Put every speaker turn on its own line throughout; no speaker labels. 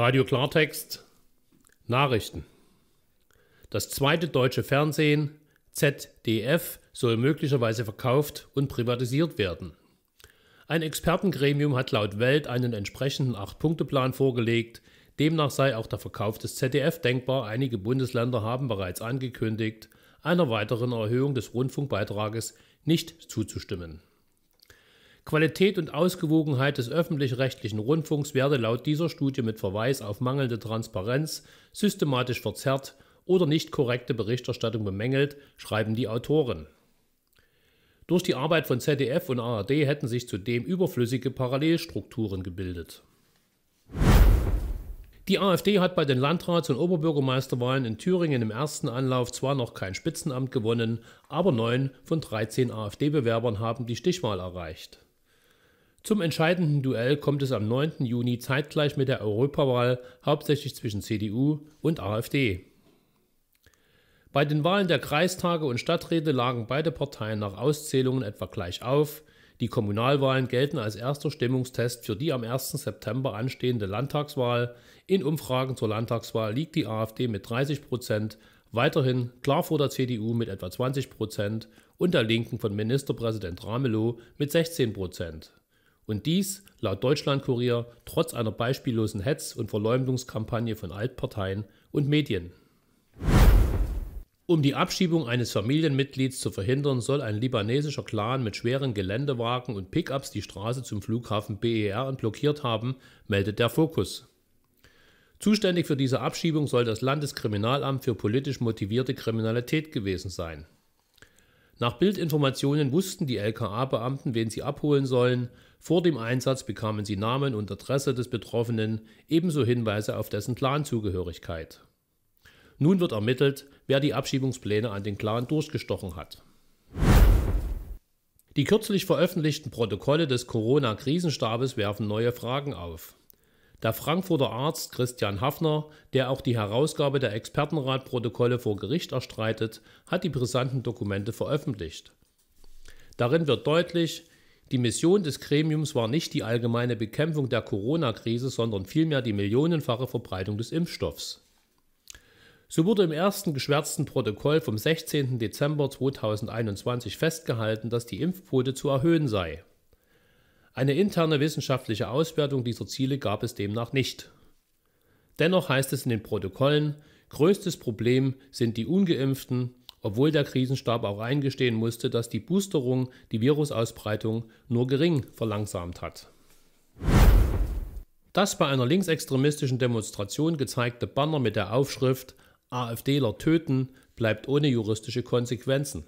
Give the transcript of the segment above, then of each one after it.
Radio Klartext Nachrichten. Das zweite deutsche Fernsehen ZDF soll möglicherweise verkauft und privatisiert werden. Ein Expertengremium hat laut Welt einen entsprechenden Acht-Punkte-Plan vorgelegt. Demnach sei auch der Verkauf des ZDF denkbar. Einige Bundesländer haben bereits angekündigt, einer weiteren Erhöhung des Rundfunkbeitrages nicht zuzustimmen. Qualität und Ausgewogenheit des öffentlich-rechtlichen Rundfunks werde laut dieser Studie mit Verweis auf mangelnde Transparenz systematisch verzerrt oder nicht korrekte Berichterstattung bemängelt, schreiben die Autoren. Durch die Arbeit von ZDF und ARD hätten sich zudem überflüssige Parallelstrukturen gebildet. Die AfD hat bei den Landrats- und Oberbürgermeisterwahlen in Thüringen im ersten Anlauf zwar noch kein Spitzenamt gewonnen, aber neun von 13 AfD-Bewerbern haben die Stichwahl erreicht. Zum entscheidenden Duell kommt es am 9. Juni zeitgleich mit der Europawahl hauptsächlich zwischen CDU und AfD. Bei den Wahlen der Kreistage und Stadträte lagen beide Parteien nach Auszählungen etwa gleich auf. Die Kommunalwahlen gelten als erster Stimmungstest für die am 1. September anstehende Landtagswahl. In Umfragen zur Landtagswahl liegt die AfD mit 30 Prozent, weiterhin klar vor der CDU mit etwa 20 Prozent und der Linken von Ministerpräsident Ramelow mit 16 Prozent. Und dies laut Deutschlandkurier trotz einer beispiellosen Hetz- und Verleumdungskampagne von Altparteien und Medien. Um die Abschiebung eines Familienmitglieds zu verhindern, soll ein libanesischer Clan mit schweren Geländewagen und Pickups die Straße zum Flughafen BER blockiert haben, meldet der Fokus. Zuständig für diese Abschiebung soll das Landeskriminalamt für politisch motivierte Kriminalität gewesen sein. Nach Bildinformationen wussten die LKA-Beamten, wen sie abholen sollen. Vor dem Einsatz bekamen sie Namen und Adresse des Betroffenen, ebenso Hinweise auf dessen Clanzugehörigkeit. Nun wird ermittelt, wer die Abschiebungspläne an den Clan durchgestochen hat. Die kürzlich veröffentlichten Protokolle des Corona-Krisenstabes werfen neue Fragen auf. Der Frankfurter Arzt Christian Hafner, der auch die Herausgabe der Expertenratprotokolle vor Gericht erstreitet, hat die brisanten Dokumente veröffentlicht. Darin wird deutlich, die Mission des Gremiums war nicht die allgemeine Bekämpfung der Corona-Krise, sondern vielmehr die millionenfache Verbreitung des Impfstoffs. So wurde im ersten geschwärzten Protokoll vom 16. Dezember 2021 festgehalten, dass die Impfquote zu erhöhen sei. Eine interne wissenschaftliche Auswertung dieser Ziele gab es demnach nicht. Dennoch heißt es in den Protokollen, größtes Problem sind die ungeimpften, obwohl der Krisenstab auch eingestehen musste, dass die Boosterung die Virusausbreitung nur gering verlangsamt hat. Das bei einer linksextremistischen Demonstration gezeigte Banner mit der Aufschrift AfDler töten bleibt ohne juristische Konsequenzen.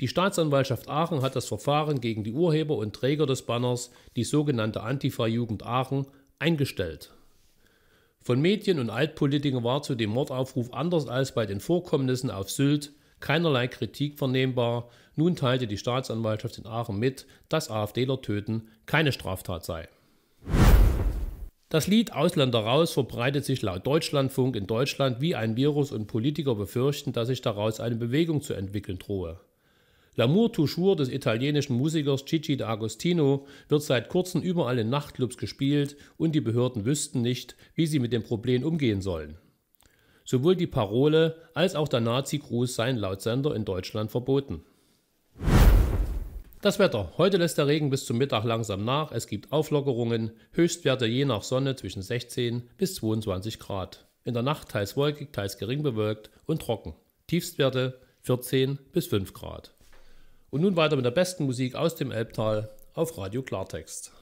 Die Staatsanwaltschaft Aachen hat das Verfahren gegen die Urheber und Träger des Banners, die sogenannte Antifa-Jugend Aachen, eingestellt. Von Medien und Altpolitikern war zu dem Mordaufruf anders als bei den Vorkommnissen auf Sylt keinerlei Kritik vernehmbar. Nun teilte die Staatsanwaltschaft in Aachen mit, dass AfDler töten keine Straftat sei. Das Lied Ausländer raus verbreitet sich laut Deutschlandfunk in Deutschland wie ein Virus und Politiker befürchten, dass sich daraus eine Bewegung zu entwickeln drohe. L'amour toujours des italienischen Musikers Gigi D'Agostino wird seit kurzem überall in Nachtclubs gespielt und die Behörden wüssten nicht, wie sie mit dem Problem umgehen sollen. Sowohl die Parole als auch der Nazi-Gruß seien laut Sender in Deutschland verboten. Das Wetter. Heute lässt der Regen bis zum Mittag langsam nach. Es gibt Auflockerungen. Höchstwerte je nach Sonne zwischen 16 bis 22 Grad. In der Nacht teils wolkig, teils gering bewölkt und trocken. Tiefstwerte 14 bis 5 Grad. Und nun weiter mit der besten Musik aus dem Elbtal auf Radio Klartext.